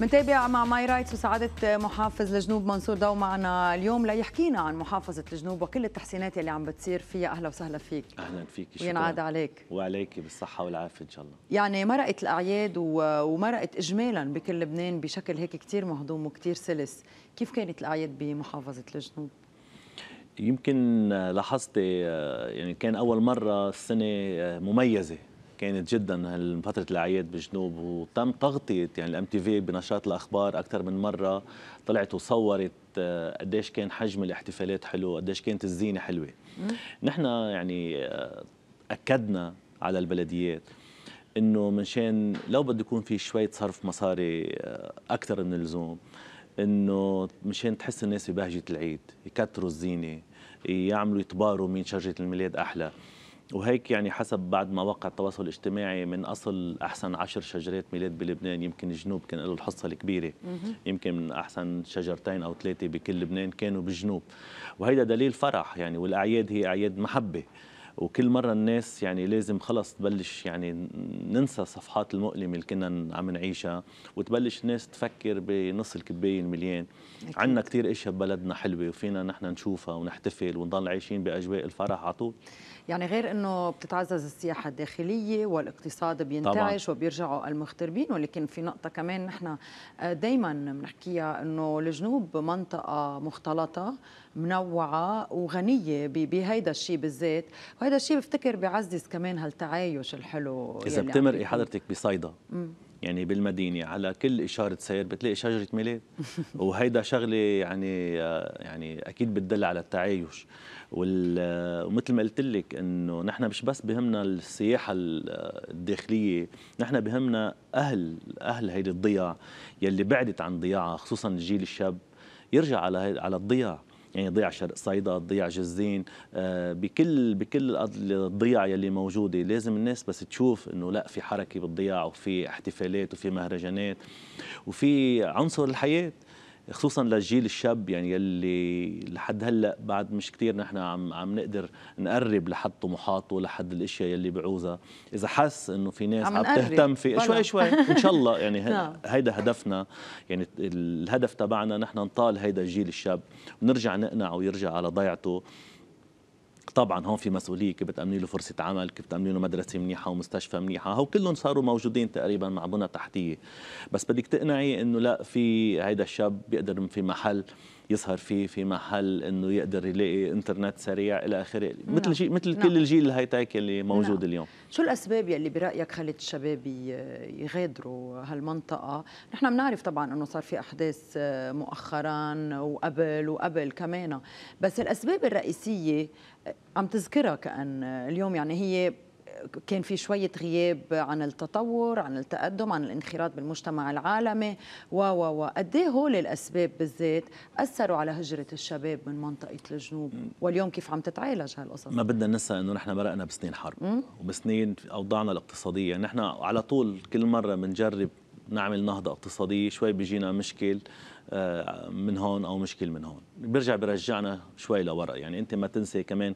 منتابع مع ماي رايتس وسعادة محافظ الجنوب منصور ضو معنا اليوم ليحكينا عن محافظة الجنوب وكل التحسينات اللي عم بتصير فيها أهلا وسهلا فيك أهلا فيك شكرا وينعاد عليك وعليك بالصحة والعافية إن شاء الله يعني مرقت الأعياد ومرقت إجمالا بكل لبنان بشكل هيك كتير مهضوم وكتير سلس كيف كانت الأعياد بمحافظة الجنوب؟ يمكن لاحظت آه، يعني كان أول مرة السنة آه، مميزة كانت جدا فتره الاعياد بالجنوب وتم تغطيه يعني الام تي في بنشاط الاخبار اكثر من مره طلعت وصورت آه، قديش كان حجم الاحتفالات حلو قديش كانت الزينه حلوه نحن يعني آه، اكدنا على البلديات انه منشان لو بده يكون في شويه صرف مصاري آه، اكثر من اللزوم انه مشان تحس الناس ببهجه العيد يكثروا الزينه يعملوا يتباروا مين شجره الميلاد احلى وهيك يعني حسب بعد ما وقع التواصل الاجتماعي من اصل احسن عشر شجرات ميلاد بلبنان يمكن الجنوب كان له الحصه الكبيره يمكن من احسن شجرتين او ثلاثه بكل لبنان كانوا بالجنوب وهيدا دليل فرح يعني والاعياد هي اعياد محبه وكل مره الناس يعني لازم خلص تبلش يعني ننسى الصفحات المؤلمه اللي كنا عم نعيشها وتبلش الناس تفكر بنص الكبايه المليان عندنا كثير اشياء ببلدنا حلوه وفينا نحن نشوفها ونحتفل ونضل عايشين باجواء الفرح على طول يعني غير انه بتتعزز السياحه الداخليه والاقتصاد بينتعش وبيرجعوا المغتربين ولكن في نقطه كمان نحن آه، دائما بنحكيها انه الجنوب منطقه مختلطه منوعه وغنيه بهيدا الشيء بالذات وهيدا الشيء بفتكر بيعزز كمان هالتعايش الحلو اذا بتمرقي حضرتك بصيدا يعني بالمدينه على كل اشاره سير بتلاقي شجره ميلاد وهيدا شغله يعني يعني اكيد بتدل على التعايش ومثل ما قلت لك انه نحن مش بس بهمنا السياحه الداخليه نحن بهمنا اهل اهل هيدي الضياع يلي بعدت عن ضياعها خصوصا الجيل الشاب يرجع على على الضياع يعني ضيع شرق صيدا ضيع جزين آه، بكل بكل الضياع يلي موجوده لازم الناس بس تشوف انه لا في حركه بالضياع وفي احتفالات وفي مهرجانات وفي عنصر الحياه خصوصا للجيل الشاب يعني يلي لحد هلا بعد مش كثير نحن عم عم نقدر نقرب لحد طموحاته لحد الاشياء يلي بعوزها اذا حس انه في ناس عم, عم تهتم في شوي شوي ان شاء الله يعني نعم. هيدا هدفنا يعني الهدف تبعنا نحن نطال هيدا الجيل الشاب ونرجع نقنعه ويرجع على ضيعته طبعا هون في مسؤوليه كيف بتامني له فرصه عمل كيف بتامني له مدرسه منيحه ومستشفى منيحه هو كلهم صاروا موجودين تقريبا مع بنى تحتيه بس بدك تقنعي انه لا في هيدا الشاب بيقدر في محل يسهر فيه في محل انه يقدر يلاقي انترنت سريع الى اخره نعم. مثل جي مثل نعم. كل الجيل الهاي تاك اللي موجود نعم. اليوم شو الاسباب يلي برايك خلت الشباب يغادروا هالمنطقه نحن بنعرف طبعا انه صار في احداث آه، مؤخرا وقبل وقبل كمان بس الاسباب الرئيسيه آه، عم تذكرها كان آه، اليوم يعني هي كان في شوية غياب عن التطور عن التقدم عن الانخراط بالمجتمع العالمي و و و قد ايه هول الأسباب بالذات أثروا على هجرة الشباب من منطقة الجنوب واليوم كيف عم تتعالج هالقصص ما بدنا ننسى إنه نحن مرقنا بسنين حرب وبسنين أوضاعنا الاقتصادية نحن على طول كل مرة بنجرب نعمل نهضة اقتصادية شوي بيجينا مشكل آه، من هون أو مشكل من هون برجع برجعنا شوي لورا يعني أنت ما تنسي كمان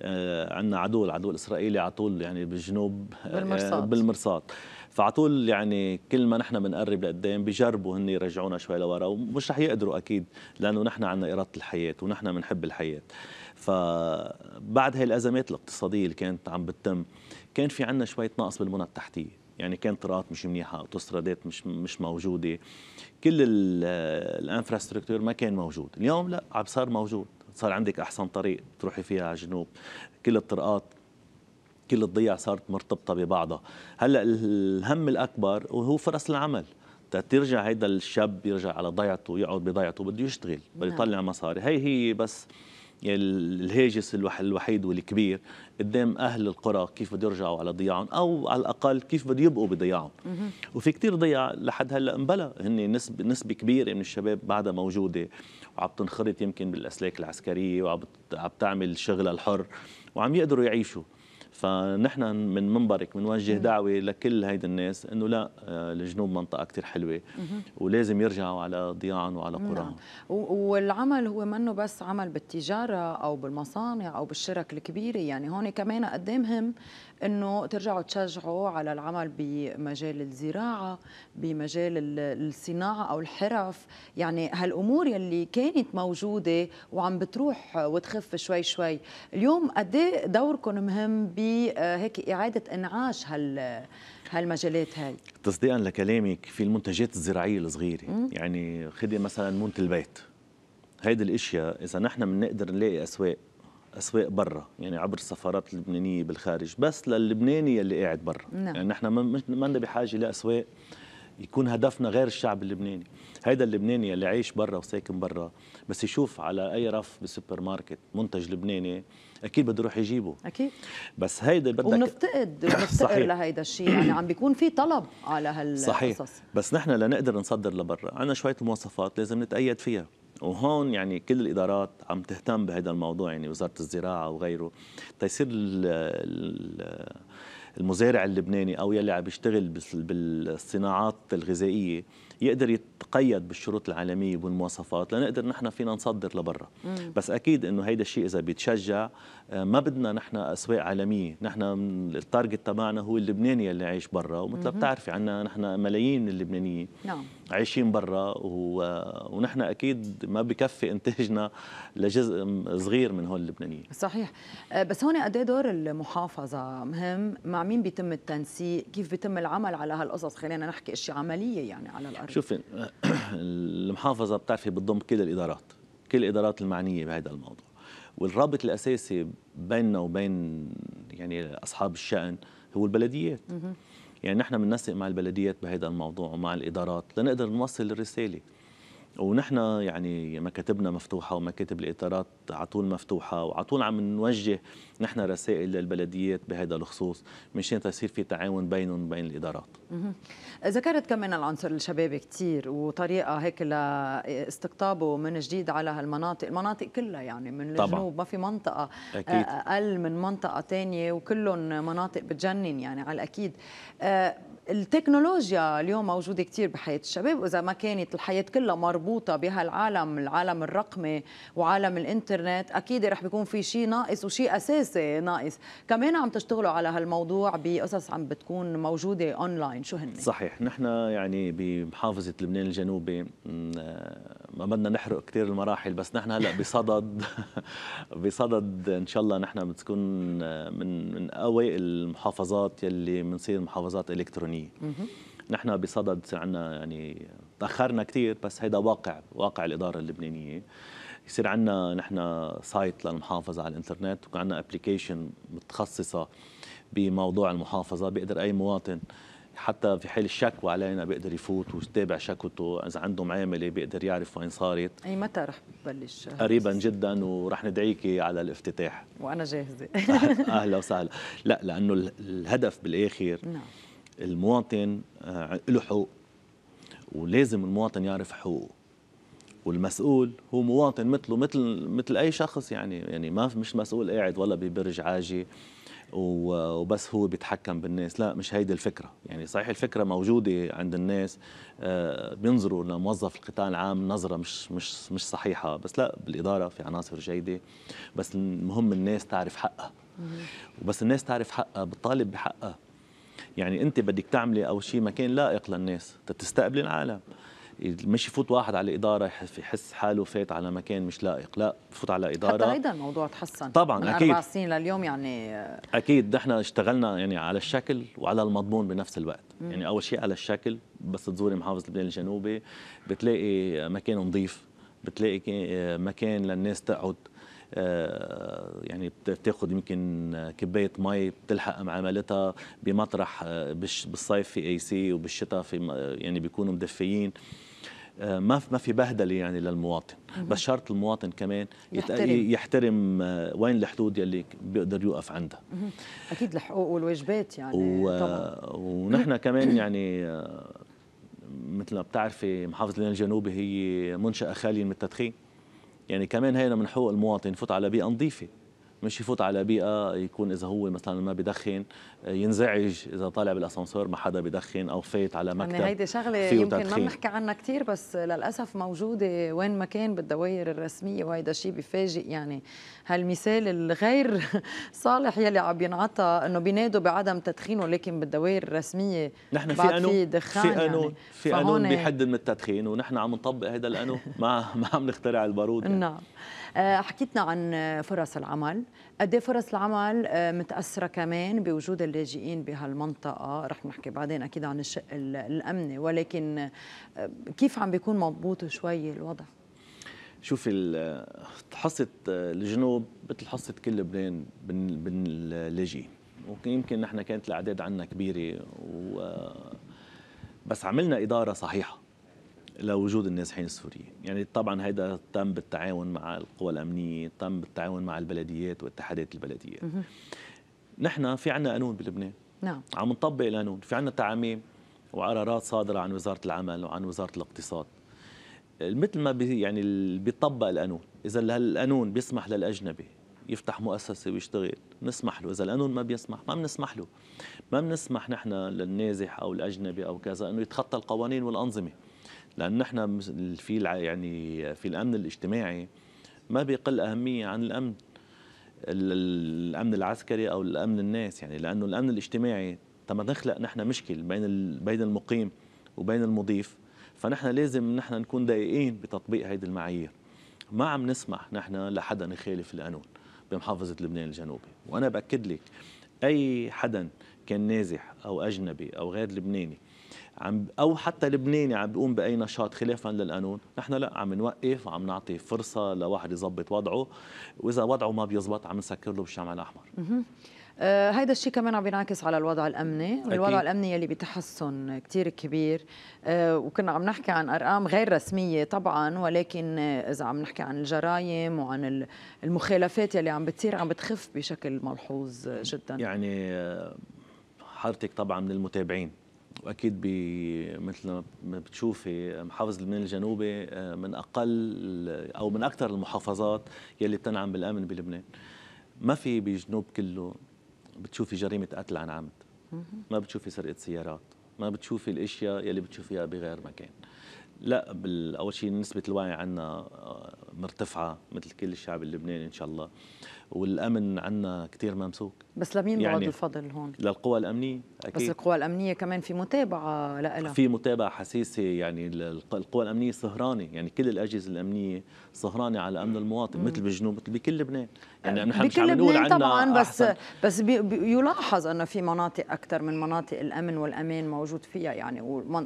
آه، عندنا عدو العدو الاسرائيلي على طول يعني بالجنوب آه، بالمرصاد بالمرصاد فعلى طول يعني كل ما نحن بنقرب لقدام بجربوا هن يرجعونا شوي لورا ومش رح يقدروا اكيد لانه نحن عندنا اراده الحياه ونحن بنحب الحياه فبعد هاي الازمات الاقتصاديه اللي كانت عم بتتم كان في عندنا شويه نقص بالبنى التحتيه يعني كان طرقات مش منيحه اوتوسترادات مش مش موجوده كل آه، الانفراستركتور ما كان موجود اليوم لا عم صار موجود صار عندك أحسن طريق تروحي فيها على الجنوب كل الطرقات كل الضياع صارت مرتبطة ببعضها هلأ الهم الأكبر وهو فرص العمل ترجع هيدا الشاب يرجع على ضيعته ويقعد بضيعته بده يشتغل بده نعم. يطلع مصاري هي هي بس يعني الهاجس الوحيد والكبير قدام اهل القرى كيف بده يرجعوا على ضياعهم او على الاقل كيف بده يبقوا بضياعهم وفي كثير ضياع لحد هلا انبلى هن نسبه نسبه كبيره من الشباب بعدها موجوده وعم تنخرط يمكن بالاسلاك العسكريه وعم تعمل شغلها الحر وعم يقدروا يعيشوا فنحن من منبرك بنوجه من دعوه لكل هيدا الناس انه لا آه، الجنوب منطقه كثير حلوه ولازم يرجعوا على ضياعهم وعلى نعم. قراهم والعمل هو منه بس عمل بالتجاره او بالمصانع او بالشرك الكبيره يعني هون كمان قدامهم انه ترجعوا تشجعوا على العمل بمجال الزراعه بمجال الصناعه او الحرف يعني هالامور يلي كانت موجوده وعم بتروح وتخف شوي شوي اليوم قد إيه دوركم مهم بهيك آه، اعاده انعاش هال هالمجالات هاي تصديقا لكلامك في المنتجات الزراعيه الصغيره م? يعني خذي مثلا مونه البيت هيدي الاشياء اذا نحن بنقدر نلاقي اسواق اسواق برا يعني عبر السفارات اللبنانيه بالخارج بس لللبناني اللي قاعد برا نعم. يعني نحن ما لنا بحاجه لاسواق يكون هدفنا غير الشعب اللبناني هيدا اللبناني اللي عايش برا وساكن برا بس يشوف على اي رف بالسوبر ماركت منتج لبناني اكيد بده يروح يجيبه اكيد بس هيدا بدك وبنفتقد ونفتقر لهيدا الشيء يعني عم بيكون في طلب على هالقصص صحيح بس نحن لنقدر نصدر لبرا عندنا شويه مواصفات لازم نتايد فيها وهون يعني كل الادارات عم تهتم بهذا الموضوع يعني وزاره الزراعه وغيره تيصير المزارع اللبناني او يلي عم يشتغل بالصناعات الغذائيه يقدر يتقيد بالشروط العالميه والمواصفات لنقدر نحن فينا نصدر لبرا بس اكيد انه هيدا الشيء اذا بيتشجع آه، ما بدنا نحن اسواق عالميه نحن التارجت تبعنا هو اللبناني اللي عايش برا ومثل ما بتعرفي عنا نحن ملايين من اللبنانيين نعم. عايشين برا ونحن اكيد ما بكفي انتاجنا لجزء صغير من هول اللبنانيين صحيح آه، بس هون قد إيه دور المحافظه مهم مع مين بيتم التنسيق كيف بيتم العمل على هالقصص خلينا نحكي اشياء عمليه يعني على الارض شوفي المحافظه بتعرفي بتضم كل الادارات كل الادارات المعنيه بهذا الموضوع والرابط الاساسي بيننا وبين يعني اصحاب الشان هو البلديات يعني نحن بننسق مع البلديات بهذا الموضوع ومع الادارات لنقدر نوصل الرساله ونحن يعني مكاتبنا مفتوحه ومكاتب الادارات على طول مفتوحه وعلى طول عم نوجه نحن رسائل للبلديات بهذا الخصوص مشان تصير في تعاون بينهم وبين الادارات. ذكرت كمان العنصر الشبابي كثير وطريقه هيك لاستقطابه من جديد على هالمناطق، المناطق كلها يعني من الجنوب ما في منطقه أكيد. آه، اقل من منطقه ثانيه وكلهم مناطق بتجنن يعني على الاكيد. آه، التكنولوجيا اليوم موجوده كثير بحياه الشباب واذا ما كانت الحياه كلها مربوطه بهالعالم العالم الرقمي وعالم الانترنت الانترنت اكيد رح بيكون في شيء ناقص وشيء اساسي ناقص كمان عم تشتغلوا على هالموضوع بقصص عم بتكون موجوده اونلاين شو هن صحيح نحن يعني بمحافظه لبنان الجنوبي آه، ما بدنا نحرق كثير المراحل بس نحن هلا بصدد بصدد ان شاء الله نحن بتكون آه، من من اوائل المحافظات يلي بنصير محافظات الكترونيه نحن بصدد عندنا يعني تاخرنا كثير بس هيدا واقع واقع الاداره اللبنانيه يصير عندنا نحن سايت للمحافظه على الانترنت وكان عندنا ابلكيشن متخصصه بموضوع المحافظه بيقدر اي مواطن حتى في حال الشكوى علينا بيقدر يفوت ويتابع شكوته اذا عنده معامله بيقدر يعرف وين صارت اي متى رح تبلش قريبا جدا ورح ندعيكي على الافتتاح وانا جاهزه اهلا وسهلا لا لانه الهدف بالاخر نعم. المواطن آه، له حقوق ولازم المواطن يعرف حقوقه والمسؤول هو مواطن مثله مثل مثل اي شخص يعني يعني ما مش مسؤول قاعد ولا ببرج عاجي وبس هو بيتحكم بالناس لا مش هيدي الفكرة يعني صحيح الفكرة موجودة عند الناس آه، بينظروا لموظف القطاع العام نظرة مش, مش, مش صحيحة بس لا بالإدارة في عناصر جيدة بس المهم الناس تعرف حقها وبس الناس تعرف حقها بتطالب بحقها يعني أنت بدك تعملي أو شيء مكان لائق للناس تستقبلي العالم مش يفوت واحد على إدارة يحس حاله فات على مكان مش لائق لا بفوت على إدارة حتى ايضا الموضوع تحسن طبعا من أكيد أربع سنين لليوم يعني آه. أكيد نحن اشتغلنا يعني على الشكل وعلى المضمون بنفس الوقت مم. يعني أول شيء على الشكل بس تزوري محافظة لبنان الجنوبي بتلاقي مكان نظيف بتلاقي آه، مكان للناس تقعد آه، يعني بتاخذ يمكن كبايه مي بتلحق معاملتها بمطرح بالصيف في اي سي وبالشتاء في يعني بيكونوا مدفيين آه، ما ما في بهدله يعني للمواطن بس شرط المواطن كمان يحترم, يحترم آه، وين الحدود يلي بيقدر يوقف عندها اكيد الحقوق والواجبات يعني و... طبعا ونحن كمان يعني آه، مثل ما بتعرفي محافظه لبنان الجنوبي هي منشاه خاليه من التدخين يعني كمان هينا من حقوق المواطن يفوت على بيئه نظيفه مش يفوت على بيئه يكون اذا هو مثلا ما بدخن ينزعج اذا طالع بالاسانسور ما حدا بدخن او فايت على يعني مكتب يعني هيدي شغله يمكن ما بنحكي عنها كثير بس للاسف موجوده وين ما كان بالدوائر الرسميه وهيدا شيء بفاجئ يعني هالمثال الغير صالح يلي عم ينعطى انه بينادوا بعدم تدخين ولكن بالدوائر الرسميه نحن في قانون في يعني. قانون يعني في قانون بيحد من التدخين ونحن عم نطبق هذا القانون ما ما عم نخترع البارود يعني. نعم آه، حكيتنا عن فرص العمل قد إيه فرص العمل آه، متاثره كمان بوجود اللاجئين بهالمنطقه رح نحكي بعدين اكيد عن الشق الامني ولكن آه، كيف عم بيكون مضبوط شوي الوضع شوفي حصة الجنوب مثل حصة كل لبنان من اللاجئين ويمكن نحن كانت الاعداد عندنا كبيره و بس عملنا اداره صحيحه لوجود النازحين السوريين يعني طبعا هذا تم بالتعاون مع القوى الأمنية تم بالتعاون مع البلديات واتحادات البلديات نحن في عنا قانون بلبنان نعم عم نطبق القانون في عنا تعاميم وقرارات صادرة عن وزارة العمل وعن وزارة الاقتصاد مثل ما بي يعني بيطبق القانون إذا القانون بيسمح للأجنبي يفتح مؤسسة ويشتغل نسمح له إذا القانون ما بيسمح ما بنسمح له ما بنسمح نحن للنازح أو الأجنبي أو كذا أنه يتخطى القوانين والأنظمة لأن نحن في يعني في الأمن الاجتماعي ما بيقل أهمية عن الأمن الأمن العسكري أو الأمن الناس يعني لأنه الأمن الاجتماعي لما نخلق نحن مشكل بين بين المقيم وبين المضيف فنحن لازم نحن نكون دقيقين بتطبيق هيدي المعايير ما عم نسمح نحن لحدا يخالف القانون بمحافظة لبنان الجنوبي وأنا بأكد لك أي حدا كان نازح أو أجنبي أو غير لبناني عم او حتى لبناني عم بيقوم باي نشاط خلافا للقانون نحن لا عم نوقف عم نعطي فرصه لواحد يظبط وضعه واذا وضعه ما بيزبط عم نسكر له بالشمع الاحمر آه هيدا الشيء كمان عم بينعكس على الوضع الامني والوضع الامني يلي بتحسن كثير كبير آه وكنا عم نحكي عن ارقام غير رسميه طبعا ولكن اذا عم نحكي عن الجرائم وعن المخالفات يلي عم بتصير عم بتخف بشكل ملحوظ جدا يعني آه، حضرتك طبعا من المتابعين واكيد مثل ما بتشوفي محافظه لبنان الجنوبي آه، من اقل او من اكثر المحافظات يلي بتنعم بالامن بلبنان ما في بجنوب كله بتشوفي جريمه قتل عن عمد ما بتشوفي سرقه سيارات ما بتشوفي الاشياء يلي بتشوفيها بغير مكان لا اول شيء نسبه الوعي عندنا آه، مرتفعه مثل كل الشعب اللبناني ان شاء الله والامن عندنا كثير ممسوك بس لمين يعني بعد الفضل هون للقوى الامنيه أكيد. بس القوى الامنيه كمان في متابعه لها في متابعه حساسه يعني القوى الامنيه سهرانه يعني كل الاجهزه الامنيه سهرانه على امن المواطن مثل بجنوب مثل بكل لبنان يعني نحن مش عم نقول عنا طبعا بس أحسن. بس بي يلاحظ انه في مناطق اكثر من مناطق الامن والامان موجود فيها يعني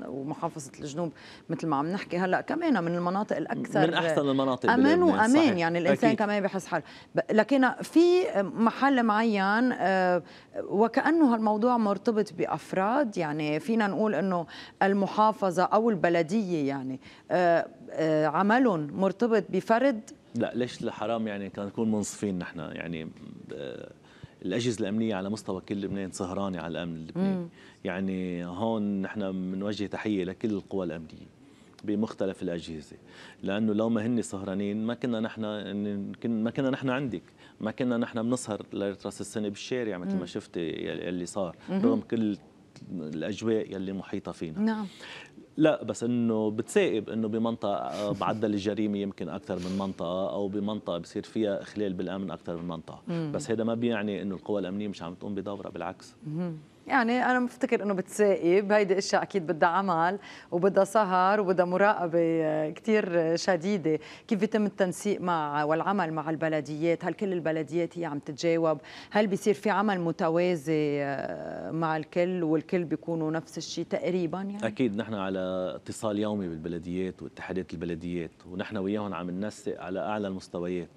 ومحافظه الجنوب مثل ما عم نحكي هلا كمان من المناطق الاكثر من احسن المناطق امن وامان صحيح. يعني الانسان أكيد. كمان بحس حاله لكن في محل معين آه، وكانه هالموضوع مرتبط بافراد يعني فينا نقول انه المحافظه او البلديه يعني آه، آه، عملهم مرتبط بفرد لا ليش الحرام يعني كان نكون منصفين نحن يعني آه، الاجهزه الامنيه على مستوى كل لبنان سهرانه على الامن اللبناني يعني هون نحن بنوجه تحيه لكل القوى الامنيه بمختلف الاجهزه لانه لو ما هن سهرانين ما كنا نحن ما كنا نحن عندك ما كنا نحن بنسهر لراس السنه بالشارع مثل ما شفتي اللي صار رغم كل الاجواء يلي محيطه فينا نعم لا بس انه بتسائب انه بمنطقه معدل آه، الجريمه يمكن اكثر من منطقه او بمنطقه بصير فيها اخلال بالامن اكثر من منطقه مم. بس هذا ما بيعني انه القوى الامنيه مش عم تقوم بدورها بالعكس مم. يعني انا مفتكر انه بتسائب هيدي اشياء اكيد بدها عمل وبدها سهر وبدها مراقبه آه، كثير شديده كيف بيتم التنسيق مع والعمل مع البلديات هل كل البلديات هي عم تتجاوب هل بيصير في عمل متوازي آه، مع الكل والكل بيكونوا نفس الشيء تقريبا يعني اكيد نحن على اتصال يومي بالبلديات واتحادات البلديات ونحن وياهم عم ننسق على اعلى المستويات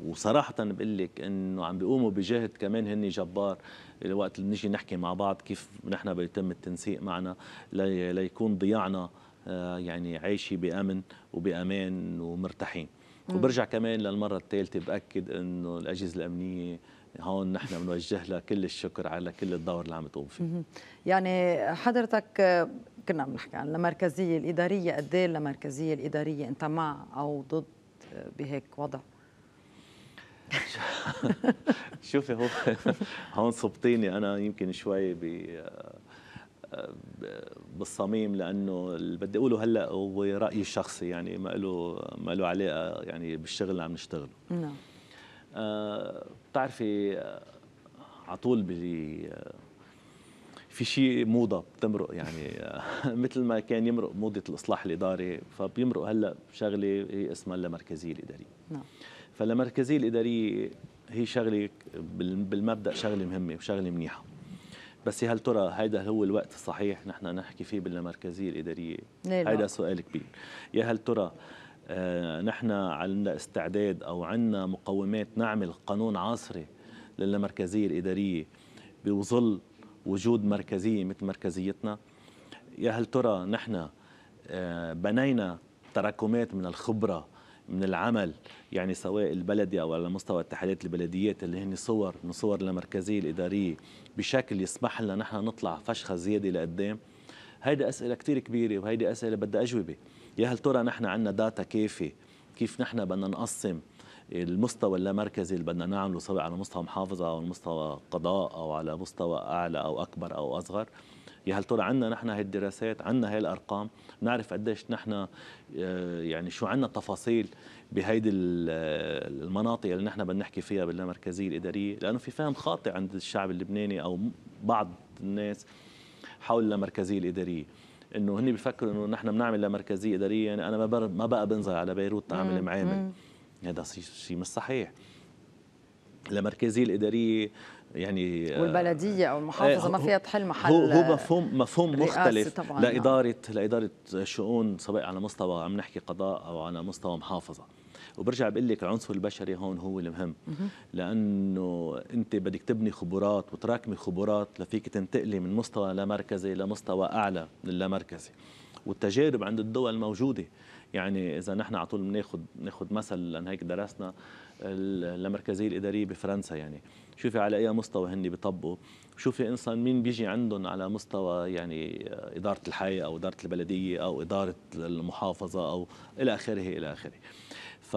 وصراحة بقول لك انه عم بيقوموا بجهد كمان هن جبار الوقت اللي نجي نحكي مع بعض كيف نحن بيتم التنسيق معنا لي ليكون ضياعنا آه، يعني عايشة بأمن وبأمان ومرتاحين وبرجع كمان للمرة الثالثة بأكد انه الأجهزة الأمنية هون نحن بنوجه لها كل الشكر على كل الدور اللي عم تقوم فيه يعني حضرتك كنا عم نحكي عن المركزية الإدارية قد إيه المركزية الإدارية أنت مع أو ضد بهيك وضع شوفي هو هون صبتيني انا يمكن شوي ب بالصميم لانه اللي بدي اقوله هلا هو رايي الشخصي يعني ما له ما له علاقه يعني بالشغل اللي عم نشتغله نعم آه بتعرفي على طول في شيء موضه بتمرق يعني مثل ما كان يمرق موضه الاصلاح الاداري فبيمرق هلا شغله هي اسمها اللامركزيه الاداريه نعم فاللامركزيه الاداريه هي شغله بالمبدا شغله مهمه وشغله منيحه بس هل ترى هيدا هو الوقت الصحيح نحن نحكي فيه باللامركزيه الاداريه هيدا سؤال كبير يا هل ترى آه نحن عندنا استعداد او عندنا مقومات نعمل قانون عصري للمركزيه الاداريه بظل وجود مركزية مثل مركزيتنا يا هل ترى نحن آه، بنينا تراكمات من الخبرة من العمل يعني سواء البلدي او على مستوى اتحادات البلديات اللي هن صور من صور المركزيه الاداريه بشكل يسمح لنا نحن نطلع فشخه زياده لقدام هيدي اسئله كثير كبيره وهيدي اسئله بدها اجوبه يا هل ترى نحن عندنا داتا كافيه كيف نحن بدنا نقسم المستوى اللامركزي اللي بدنا نعمله سواء على مستوى محافظه او على مستوى قضاء او على مستوى اعلى او اكبر او اصغر يا هل ترى عندنا نحن هاي الدراسات عندنا هاي الارقام نعرف قديش نحن آه، يعني شو عندنا تفاصيل بهيدي آه، المناطق اللي نحن بدنا نحكي فيها باللامركزيه الاداريه لانه في فهم خاطئ عند الشعب اللبناني او بعض الناس حول اللامركزيه الاداريه انه هن بيفكروا انه نحن بنعمل لامركزيه اداريه يعني انا ما بقى بنزل على بيروت اعمل معامل هذا شيء مش صحيح المركزيه الاداريه يعني آه، والبلديه او المحافظه ما آه، فيها تحل محل هو, هو مفهوم مفهوم مختلف لاداره لاداره شؤون سواء على مستوى عم نحكي قضاء او على مستوى محافظه وبرجع بقول لك العنصر البشري هون هو المهم لانه انت بدك تبني خبرات وتراكمي خبرات لفيك تنتقلي من مستوى لا مركزي لمستوى اعلى اللامركزي والتجارب عند الدول موجوده يعني اذا نحن على طول بناخذ ناخذ مثل لان هيك درسنا المركزيه الاداريه بفرنسا يعني شوفي على اي مستوى هن بيطبقوا شوفي انسان مين بيجي عندهم على مستوى يعني اداره الحي او اداره البلديه او اداره المحافظه او الى اخره الى اخره ف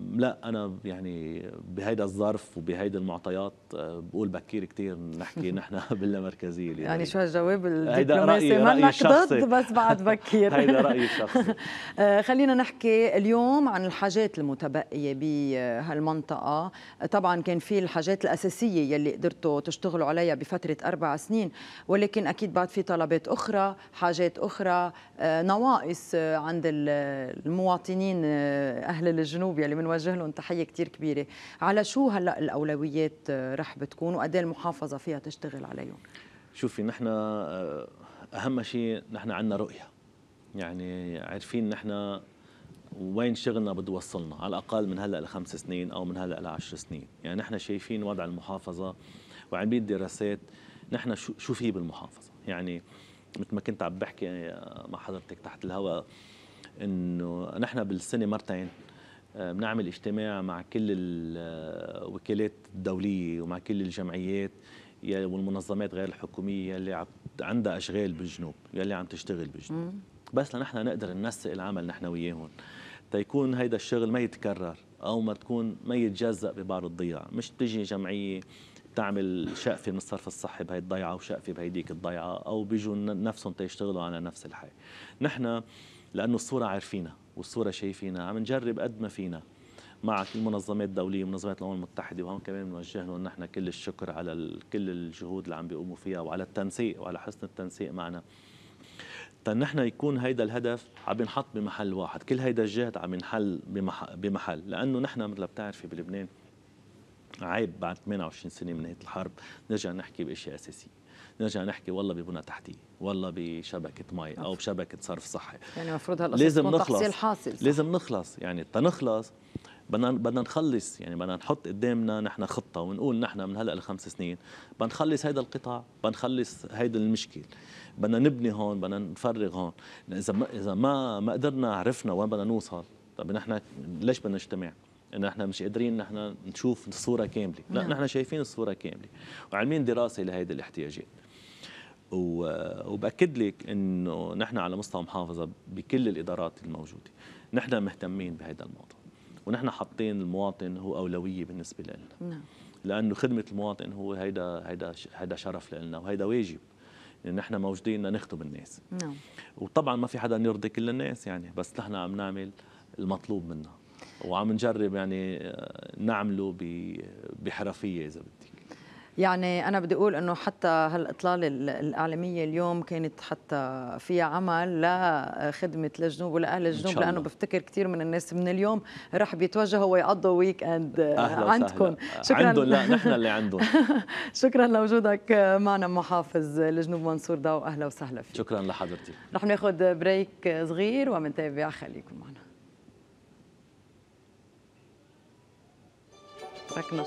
لا انا يعني بهيدا الظرف وبهيدي المعطيات آه، بقول بكير كثير نحكي نحن بالمركزيه يعني, يعني شو هالجواب الدبلوماسي منك ضد بس بعد بكير هيدا رايي الشخصي آه، خلينا نحكي اليوم عن الحاجات المتبقيه بهالمنطقه طبعا كان في الحاجات الاساسيه يلي قدرتوا تشتغلوا عليها بفتره اربع سنين ولكن اكيد بعد في طلبات اخرى حاجات اخرى آه، نواقص عند المواطنين اهل الجنوب يلي بنوجه لهم تحيه كثير كبيره على شو هلا الاولويات آه، رح بتكون وقد إيه المحافظه فيها تشتغل عليهم شوفي نحن آه، اهم شيء نحن عندنا رؤيه يعني عارفين نحن وين شغلنا بده يوصلنا على الاقل من هلا لخمس سنين او من هلا لعشر سنين يعني نحن شايفين وضع المحافظه وعاملين دراسات نحن شو شو في بالمحافظه يعني مثل ما كنت عم بحكي آه، مع حضرتك تحت الهواء انه نحن بالسنه مرتين آه، بنعمل اجتماع مع كل الوكالات آه، الدوليه ومع كل الجمعيات والمنظمات غير الحكوميه اللي عندها اشغال بالجنوب يلي عم تشتغل بالجنوب بس لنحن نقدر ننسق العمل نحن وياهم تيكون هيدا الشغل ما يتكرر او ما تكون ما يتجزا ببعض الضياع مش تجي جمعيه تعمل شقفه من الصرف الصحي بهي الضيعه وشقفه بهيديك الضيعه او بيجوا نفسهم تيشتغلوا على نفس الحي نحن لانه الصوره عارفينها والصورة شايفينها عم نجرب قد ما فينا مع كل المنظمات الدولية ومنظمات الأمم المتحدة وهون كمان بنوجه لهم نحن كل الشكر على كل الجهود اللي عم بيقوموا فيها وعلى التنسيق وعلى حسن التنسيق معنا تنحن يكون هيدا الهدف عم ينحط بمحل واحد كل هيدا الجهد عم ينحل بمحل لأنه نحن مثل بتعرفي بلبنان عيب بعد 28 سنة من نهاية الحرب نرجع نحكي بأشياء أساسية نرجع نحكي والله ببنى تحتيه والله بشبكه مي او بشبكه صرف صحي يعني المفروض هالقصه لازم نخلص حاصل صح؟ لازم نخلص يعني تنخلص بدنا بدنا نخلص يعني بدنا نحط قدامنا نحن خطه ونقول نحن من هلا لخمس سنين بنخلص هذا القطاع بنخلص هيدا المشكل بدنا نبني هون بدنا نفرغ هون اذا ما اذا ما ما قدرنا عرفنا وين بدنا نوصل طب نحن ليش بدنا نجتمع؟ انه احنا مش قادرين نحن نشوف الصوره كامله لا نعم. نحن شايفين الصوره كامله وعاملين دراسه لهيدي الاحتياجات وباكد لك انه نحن على مستوى محافظه بكل الادارات الموجوده نحن مهتمين بهذا الموضوع ونحن حاطين المواطن هو اولويه بالنسبه لنا نعم لانه خدمه المواطن هو هيدا هيدا هيدا شرف لنا وهيدا واجب يعني نحن موجودين لنخدم الناس نعم وطبعا ما في حدا يرضي كل الناس يعني بس نحن عم نعمل المطلوب منا وعم نجرب يعني آه، نعمله بحرفيه اذا بدك يعني أنا بدي أقول أنه حتى هالإطلالة الإعلامية اليوم كانت حتى فيها عمل لا خدمة الجنوب ولا أهل الجنوب لأنه بفتكر كثير من الناس من اليوم رح بيتوجهوا ويقضوا ويك أند عندكم شكرا عندهم لا نحن اللي عندهم شكرا لوجودك معنا محافظ الجنوب منصور داو أهلا وسهلا فيك شكرا لحضرتك رح ناخذ بريك صغير ومنتابع خليكم معنا ركنش